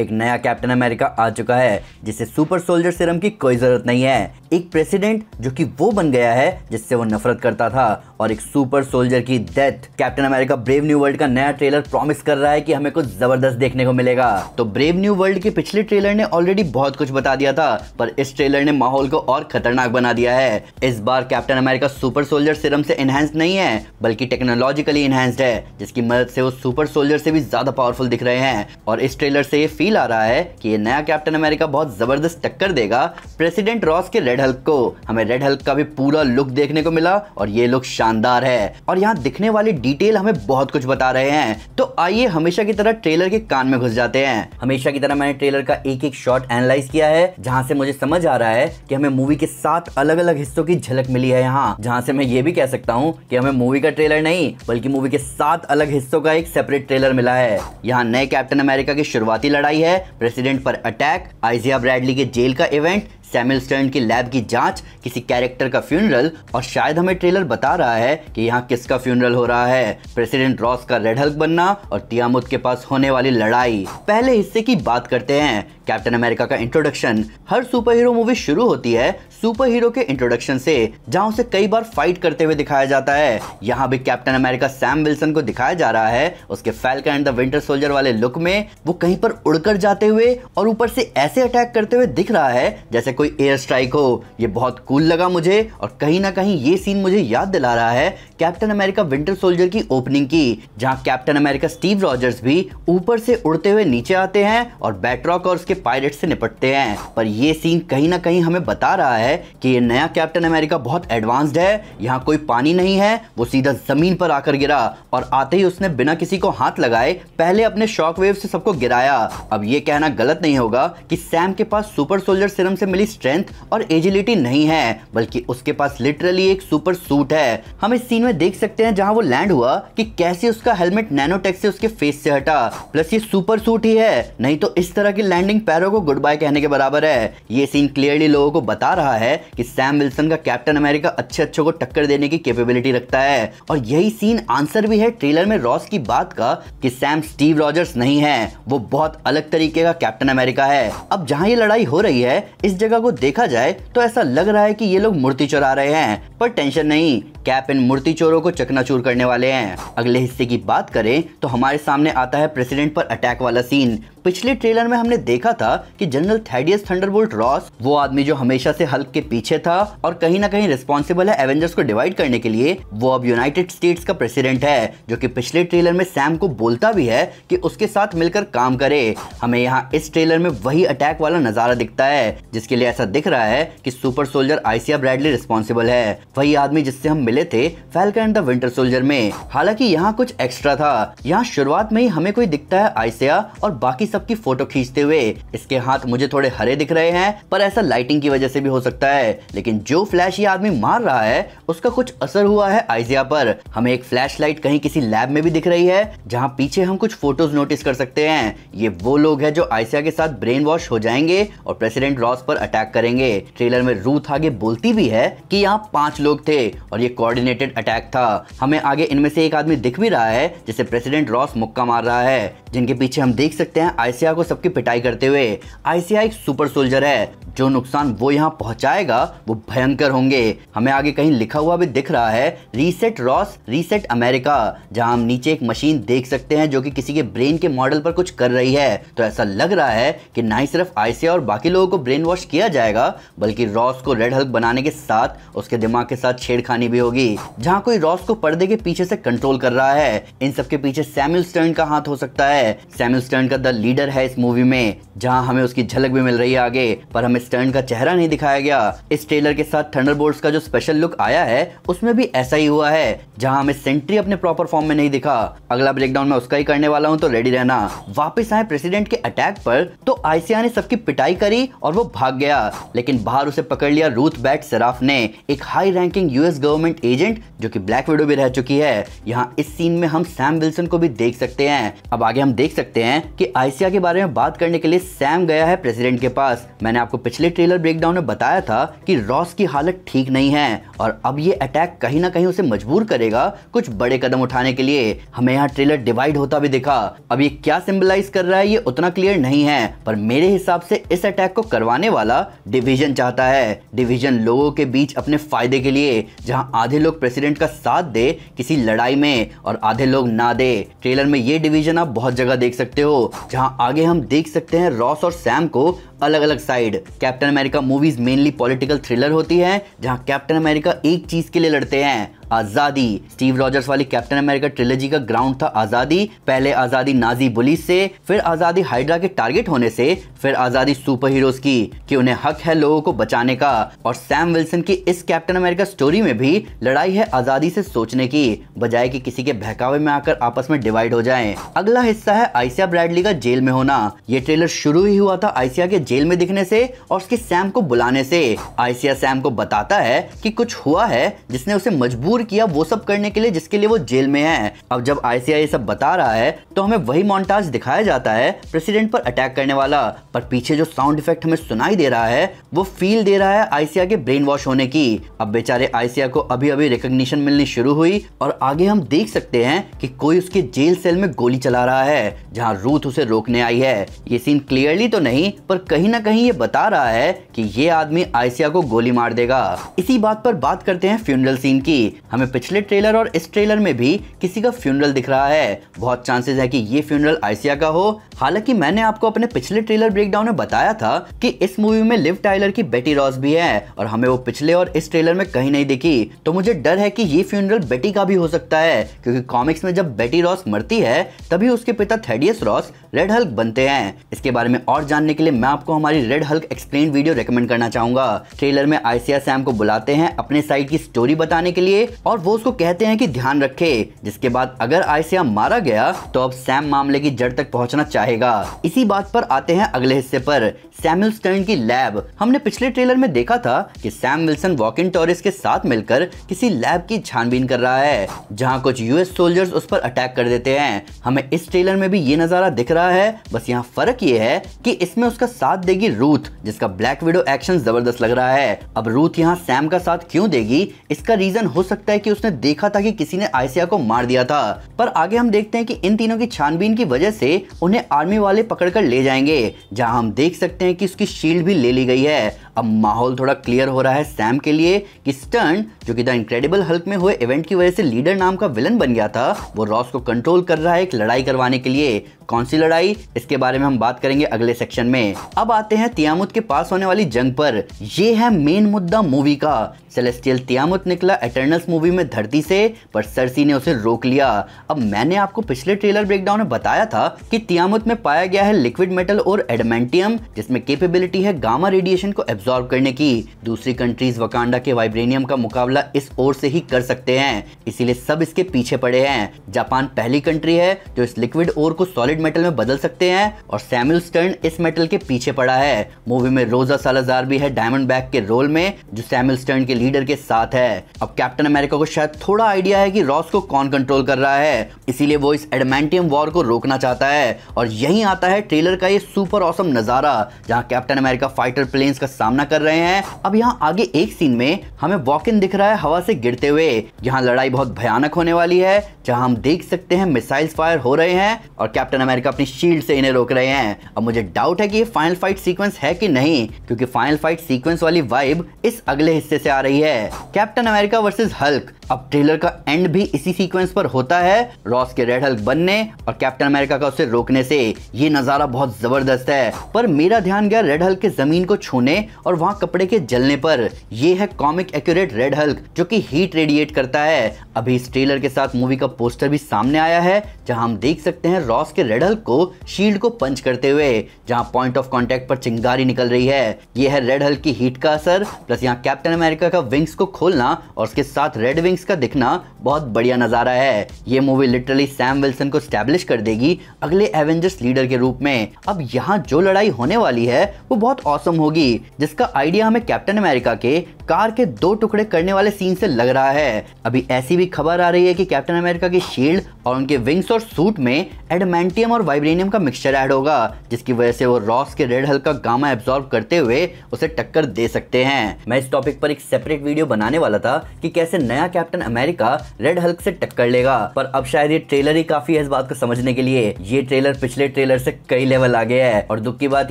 एक नया captain America आ चुका है जिसे सुपर सोल्जर सिरम की कोई ज़रूरत नहीं है एक प्रेसिडेंट जो कि वो बन गया है जिससे वो नफरत करता था और एक सुपर सोल्जर की death captain America brave new world का नया ट्रेलर प्रॉमिस कर रहा है कि हमें कुछ ज़बरदस्त देखने को मिलेगा तो ब्रेव न्यू वर्ल्ड के पिछले ट्रेलर ने ऑलरेडी बहुत कुछ बता दिया था पर इस ट्रेलर ने माहौल को और खतरनाक बना दिया है इस बार captain America super soldier serum से एनहेंस नहीं है बल्कि टेक्नोलॉजिकली एनहेंस्ड है जिसकी मदद से वो सुपर सोल्जर से भी ज़्यादा पावरफुल दिख रहे हैं और इस ट्रेलर से ये फील आ रहा है कि ये नया कैप्टन अमेरिका बहुत ज़बरदस्त टक्कर देगा प्रेसिडेंट रॉस के रेड हल्क को हमें रेड हल्क का भी पूरा लुक देखने को मिला और ये लुक शानदार है और यहाँ दिखने वाली डिटेल हमें बहुत कुछ बता रहे हैं तो आइए हमेशा की तरह ट्रेलर के कान में घुस जाते हैं हमेशा की तरह मैंने ट्रेलर का एक एक शॉट एनालाइज किया है जहाँ से मुझे समझ आ रहा है की हमें मूवी के सात अलग अलग हिस्सों की झलक मिली है यहाँ जहाँ से मैं ये भी कह सकता हूँ की हमें मूवी का ट्रेलर नहीं बल्कि मूवी के सात अलग हिस्सों का एक सेपरेट ट्रेलर मिला है यहाँ नए कैप्टन अमेरिका की शुरुआती लड़ाई लड़ाई है प्रेसिडेंट पर अटैक आइजिया ब्रैडली के जेल का इवेंट सैमिल स्टर्न की लैब की जांच किसी कैरेक्टर का फ्यूनरल और शायद हमें ट्रेलर बता रहा है कि यहाँ किसका फ्यूनरल हो रहा है प्रेसिडेंट रॉस का रेड हल्क बनना और तियामुद के पास होने वाली लड़ाई पहले हिस्से की बात करते हैं कैप्टन अमेरिका का इंट्रोडक्शन हर सुपर हीरो मूवी शुरू होती है सुपर हीरो के इंट्रोडक्शन से जहां उसे कई बार फाइट करते हुए दिखाया जाता है यहाँ भी कैप्टन अमेरिका सैम विल्सन को दिखाया जा रहा है उसके Falcon and the winter soldier वाले लुक में वो कहीं पर उड़कर जाते हुए और ऊपर से ऐसे अटैक करते हुए दिख रहा है जैसे कोई एयर स्ट्राइक हो ये बहुत कूल लगा मुझे और कहीं ना कहीं ये सीन मुझे याद दिला रहा है कैप्टन अमेरिका विंटर सोल्जर की ओपनिंग की जहाँ कैप्टन अमेरिका स्टीव रॉजर्स भी ऊपर से उड़ते हुए नीचे आते हैं और बैटरॉक और उसके पायलट से निपटते हैं पर यह सीन कहीं ना कहीं हमें बता रहा है है कि ये नया कैप्टन अमेरिका बहुत एडवांस्ड है यहाँ कोई पानी नहीं है वो सीधा ज़मीन पर आकर गिरा और आते ही उसने बिना किसी को हाथ लगाए पहले अपने शॉक वेव से सबको गिराया अब ये कहना गलत नहीं होगा कि सैम के पास सुपर सोल्जर सिरम से मिली स्ट्रेंथ और एजिलिटी नहीं है बल्कि उसके पास लिटरली एक सुपर सूट है हम इस सीन में देख सकते हैं जहाँ वो लैंड हुआ की कैसे उसका हेलमेट नैनोटेक से उसके फेस से हटा प्लस ये सुपर सूट ही है नहीं तो इस तरह की लैंडिंग पैरों को गुड बाय कहने के बराबर है ये सीन क्लियरली लोगों को बता रहा है है कि सैम विल्सन का कैप्टन अमेरिका अच्छे अच्छों को टक्कर देने की कैपेबिलिटी रखता है और यही सीन आंसर भी है ट्रेलर में रॉस की बात का कि सैम स्टीव रॉजर्स नहीं है वो बहुत अलग तरीके का कैप्टन अमेरिका है अब जहाँ ये लड़ाई हो रही है इस जगह को देखा जाए तो ऐसा लग रहा है की ये लोग मूर्ति चुरा रहे हैं पर टेंशन नहीं कैप इन मूर्ति चोरों को चकनाचूर करने वाले हैं अगले हिस्से की बात करें तो हमारे सामने आता है प्रेसिडेंट पर अटैक वाला सीन पिछले ट्रेलर में हमने देखा था कि जनरल थैडियस थंडरबोल्ट रॉस वो आदमी जो हमेशा से हल्क के पीछे था और कहीं ना कहीं रिस्पॉन्सिबल है एवेंजर्स को डिवाइड करने के लिए वो अब यूनाइटेड स्टेट्स का प्रेसिडेंट है जो कि पिछले ट्रेलर में सैम को बोलता भी है कि उसके साथ मिलकर काम करे हमें यहाँ इस ट्रेलर में वही अटैक वाला नजारा दिखता है जिसके लिए ऐसा दिख रहा है कि super soldier Isaiah Bradley responsible है वही आदमी जिससे हम मिले थे Falcon and the winter soldier में हालांकि यहाँ कुछ एक्स्ट्रा था यहाँ शुरुआत में ही हमें कोई दिखता है आइसिया और बाकी सबकी फोटो खींचते हुए इसके हाथ मुझे थोड़े हरे दिख रहे हैं पर ऐसा लाइटिंग की वजह से भी हो सकता है लेकिन जो फ्लैश ये आदमी मार रहा है उसका कुछ असर हुआ है आइजिया पर हमें एक फ्लैश लाइट कहीं किसी लैब में भी दिख रही है जहाँ पीछे हम कुछ फोटोज नोटिस कर सकते हैं ये वो लोग है जो आइसिया के साथ ब्रेन वॉश हो जाएंगे और प्रेसिडेंट रॉस पर अटैक करेंगे ट्रेलर में रूथ आगे बोलती भी है कि यहाँ पांच लोग थे और ये कोऑर्डिनेटेड अटैक था हमें आगे इनमें से एक आदमी दिख भी रहा है जिसे प्रेसिडेंट रॉस मुक्का मार रहा है जिनके पीछे हम देख सकते हैं आईसीआई को सबकी पिटाई करते हुए आईसीआई एक सुपर सोल्जर है जो नुकसान वो यहाँ पहुंचाएगा वो भयंकर होंगे हमें आगे कहीं लिखा हुआ भी दिख रहा है रीसेट रॉस रीसेट अमेरिका जहाँ हम नीचे एक मशीन देख सकते हैं जो कि किसी के ब्रेन के मॉडल पर कुछ कर रही है तो ऐसा लग रहा है कि ना ही सिर्फ आईसी और बाकी लोगों को ब्रेन वॉश किया जाएगा बल्कि रॉस को रेड हल्क बनाने के साथ उसके दिमाग के साथ छेड़खानी भी होगी जहाँ कोई रॉस को पर्दे के पीछे से कंट्रोल कर रहा है इन सबके पीछे सैम्यूल स्टर्न का हाथ हो सकता है सैम्यूल स्टर्न का द लीडर है इस मूवी में जहाँ हमें उसकी झलक भी मिल रही है आगे पर हमें स्टर्न का चेहरा नहीं दिखाया गया इस ट्रेलर के साथ थंडरबोल्ट्स का जो स्पेशल लुक आया है उसमें भी ऐसा ही हुआ है जहां हमें सेंट्री अपने प्रॉपर फॉर्म में नहीं दिखा अगला ब्रेकडाउन में उसका ही करने वाला हूँ तो रेडी रहना वापस आए प्रेसिडेंट के अटैक पर तो आईसीआर ने सबकी पिटाई करी और वो भाग गया लेकिन बाहर उसे पकड़ लिया रूथ बैट सराफ ने एक high ranking US government agent जो कि ब्लैक विडो भी रह चुकी है यहाँ इस सीन में हम सैम विल्सन को भी देख सकते हैं अब आगे हम देख सकते हैं कि आईसीआर के बारे में बात करने के लिए सैम गया है प्रेसिडेंट के पास मैंने आपको पिछले ट्रेलर ब्रेकडाउन में बताया था कि रॉस की हालत ठीक नहीं है और अब ये अटैक कहीं ना कहीं उसे मजबूर करेगा कुछ बड़े कदम उठाने के लिए हमें यहाँ ट्रेलर डिवाइड होता भी दिखा अब ये क्या सिंबलाइज कर रहा है ये उतना क्लियर नहीं है पर मेरे हिसाब से इस अटैक को करवाने वाला डिवीजन चाहता है डिवीजन लोगों के बीच अपने फायदे के लिए जहाँ आधे लोग प्रेसिडेंट का साथ दे किसी लड़ाई में और आधे लोग ना दे ट्रेलर में ये डिवीजन आप बहुत जगह देख सकते हो जहाँ आगे हम देख सकते हैं रॉस और सैम को अलग अलग side captain America movies mainly political thriller होती है जहां कैप्टन अमेरिका एक चीज़ के लिए लड़ते हैं आजादी स्टीव रॉजर्स वाली कैप्टन अमेरिका ट्रिलॉजी का ग्राउंड था आजादी पहले आजादी नाजी बुलिस से फिर आजादी हाइड्रा के टारगेट होने से फिर आजादी सुपर हीरोज की कि उन्हें हक है लोगों को बचाने का और सैम विल्सन की इस कैप्टन अमेरिका स्टोरी में भी लड़ाई है आजादी से सोचने की बजाय कि किसी के बहकावे में आकर आपस में डिवाइड हो जाए अगला हिस्सा है आइसिया ब्रैडली का जेल में होना ये ट्रेलर शुरू ही हुआ था आइसिया के जेल में दिखने से और उसके सैम को बुलाने से आइसिया सैम को बताता है कि कुछ हुआ है जिसने उसे मजबूर मजबूर किया वो सब करने के लिए जिसके लिए वो जेल में है अब जब आईसीआई सब बता रहा है तो हमें वही मोन्टाज दिखाया जाता है प्रेसिडेंट पर अटैक करने वाला पर पीछे जो साउंड इफेक्ट हमें सुनाई दे रहा है वो फील दे रहा है आईसीआ के ब्रेन वॉश होने की अब बेचारे आईसीआ को अभी अभी रिकोगशन मिलनी शुरू हुई और आगे हम देख सकते हैं कि कोई उसके जेल सेल में गोली चला रहा है जहाँ रूथ उसे रोकने आई है ये सीन क्लियरली तो नहीं पर कहीं ना कहीं ये बता रहा है कि ये आदमी आइसिया को गोली मार देगा इसी बात पर बात करते हैं फ्यूनरल सीन की हमें पिछले ट्रेलर और इस ट्रेलर में भी किसी का फ्यूनरल दिख रहा है बहुत चांसेस है कि ये फ्यूनरल आइसिया का हो हालांकि मैंने आपको अपने पिछले ट्रेलर ब्रेकडाउन में बताया था कि इस मूवी में लिव टाइलर की बेटी रॉस भी है और हमें वो पिछले और इस ट्रेलर में कहीं नहीं दिखी तो मुझे डर है की ये फ्यूनरल बेटी का भी हो सकता है क्यूँकी कॉमिक्स में जब बेटी रॉस मरती है तभी उसके पिता थेडियस रॉस रेड हल्क बनते हैं इसके बारे में और जानने के लिए मैं आपको हमारी red Hulk explain video recommend करना चाहूंगा ट्रेलर में आइसिया सैम को बुलाते हैं अपने साइड की स्टोरी बताने के लिए और वो उसको कहते हैं कि ध्यान रखे जिसके बाद अगर आयसिया मारा गया तो अब सैम मामले की जड़ तक पहुंचना चाहेगा इसी बात पर आते हैं अगले हिस्से पर सैमुअल स्टर्न की लैब हमने पिछले ट्रेलर में देखा था कि सैम विल्सन वॉकिन टॉरिस के साथ मिलकर किसी लैब की छानबीन कर रहा है जहाँ कुछ यूएस सोल्जर्स उस पर अटैक कर देते हैं हमें इस ट्रेलर में भी ये नज़ारा दिख रहा है बस यहाँ फर्क ये है की इसमें उसका साथ देगी रूथ जिसका ब्लैक विडो एक्शन जबरदस्त लग रहा है अब रूथ यहाँ सैम का साथ क्यूँ देगी इसका रीजन हो सकता सकता है कि उसने देखा था कि किसी ने आयसिया को मार दिया था पर आगे हम देखते हैं कि इन तीनों की छानबीन की वजह से उन्हें आर्मी वाले पकड़कर ले जाएंगे जहां हम देख सकते हैं कि उसकी शील्ड भी ले ली गई है अब माहौल थोड़ा क्लियर हो रहा है सैम के लिए कि स्टर्न जो कि द इनक्रेडिबल हल्क में हुए इवेंट की वजह से लीडर नाम का विलन बन गया था वो रॉस को कंट्रोल कर रहा है एक लड़ाई करवाने के लिए कौन सी लड़ाई इसके बारे में हम बात करेंगे अगले सेक्शन में अब आते हैं तियामुत के पास होने वाली जंग पर यह है मेन मुद्दा मूवी का सेलेस्टियल तियामुत निकला एटर्नल्स मूवी में धरती से पर सरसी ने उसे रोक लिया अब मैंने आपको पिछले ट्रेलर ब्रेकडाउन में बताया था कि तियामुत में पाया गया है लिक्विड मेटल और एडमेंटियम जिसमें केपेबिलिटी है गामा रेडिएशन को एब्जॉर्ब करने की दूसरी कंट्रीज वकांडा के वाइब्रेनियम का मुकाबला इस ओर से ही कर सकते हैं इसीलिए सब इसके पीछे पड़े हैं जापान पहली कंट्री है जो इस लिक्विड ओर को सॉलिड मेटल में बदल सकते हैं और सैमुअल स्टर्न इस मेटल के पीछे पड़ा है मूवी में रोजा सालाजार भी है डायमंड बैक के रोल में जो सैमुअल स्टर्न के लीडर के साथ है अब कैप्टन अमेरिका को शायद थोड़ा आइडिया है कि रॉस को कौन कंट्रोल कर रहा है इसीलिए वो इस एडमेंटियम वॉर को रोकना चाहता है और यही आता है ट्रेलर का ये सुपर औसम नजारा जहाँ कैप्टन अमेरिका फाइटर प्लेन्स का सामना सामना कर रहे हैं अब यहाँ आगे एक सीन में हमें इन दिख रहा है हवा से गिरते हुए यहाँ लड़ाई बहुत भयानक होने वाली है जहाँ हम देख सकते हैं मिसाइल्स फायर हो रहे हैं और कैप्टन अमेरिका अपनी शील्ड से इन्हें रोक रहे हैं अब मुझे डाउट है कि ये फाइनल फाइट सीक्वेंस है कि नहीं क्योंकि फाइनल फाइट सीक्वेंस वाली वाइब इस अगले हिस्से से आ रही है कैप्टन अमेरिका वर्सेज हल्क अब ट्रेलर का एंड भी इसी सीक्वेंस पर होता है रॉस के रेड हल्क बनने और कैप्टन अमेरिका का उसे रोकने से ये नज़ारा बहुत ज़बरदस्त है पर मेरा ध्यान गया रेड हल्क के ज़मीन को छूने और वहाँ कपड़े के जलने पर यह है कॉमिक एक्यूरेट रेड हल्क जो कि हीट रेडिएट करता है अभी इस ट्रेलर के साथ मूवी का पोस्टर भी सामने आया है जहाँ हम देख सकते हैं रॉस के रेड हल्क को शील्ड को पंच करते हुए जहाँ पॉइंट ऑफ कॉन्टेक्ट पर चिंगारी निकल रही है यह है रेड हल्क की हीट का असर प्लस यहाँ कैप्टन अमेरिका का विंग्स को खोलना और उसके साथ रेड विंग्स मूवीज का दिखना बहुत बढ़िया नज़ारा है ये मूवी लिटरली सैम विल्सन को स्टैब्लिश कर देगी अगले एवेंजर्स लीडर के रूप में अब यहाँ जो लड़ाई होने वाली है वो बहुत औसम होगी जिसका आइडिया हमें कैप्टन अमेरिका के कार के दो टुकड़े करने वाले सीन से लग रहा है अभी ऐसी भी खबर आ रही है कि कैप्टन अमेरिका की शील्ड और उनके विंग्स और सूट में एडमेंटियम और वाइब्रेनियम का मिक्सचर ऐड होगा जिसकी वजह से वो रॉस के रेड हल्क का गामा एब्जॉर्व करते हुए उसे टक्कर दे सकते हैं मैं इस टॉपिक पर एक सेपरेट वीडियो बनाने वाला था कि कैसे नया कैप्टन अमेरिका रेड हल्क से टक्कर लेगा पर अब शायद ये ट्रेलर ही काफी है इस बात को समझने के लिए ये ट्रेलर पिछले ट्रेलर से कई लेवल आगे है और दुख की बात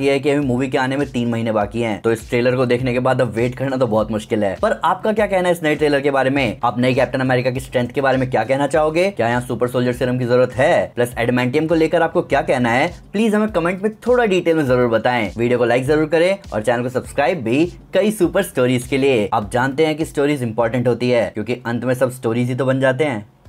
यह है कि अभी मूवी के आने में तीन महीने बाकी हैं तो इस ट्रेलर को देखने के बाद अब वेट करना तो बहुत मुश्किल है पर आपका क्या कहना है इस नए ट्रेलर के बारे में आप नए कैप्टन अमेरिका की स्ट्रेंथ के बारे में क्या कहना चाहोगे क्या यहाँ सुपर सोल्जर सिरम की जरूरत है प्लस एडमेंटियम को लेकर आपको क्या कहना है प्लीज हमें कमेंट में थोड़ा डिटेल में जरूर बताएं वीडियो को लाइक जरूर करें और चैनल को सब्सक्राइब भी कई सुपर स्टोरीज के लिए आप जानते हैं कि स्टोरीज इंपॉर्टेंट होती है क्योंकि अंत अंत में सब स्टोरीज ही तो बन जाते हैं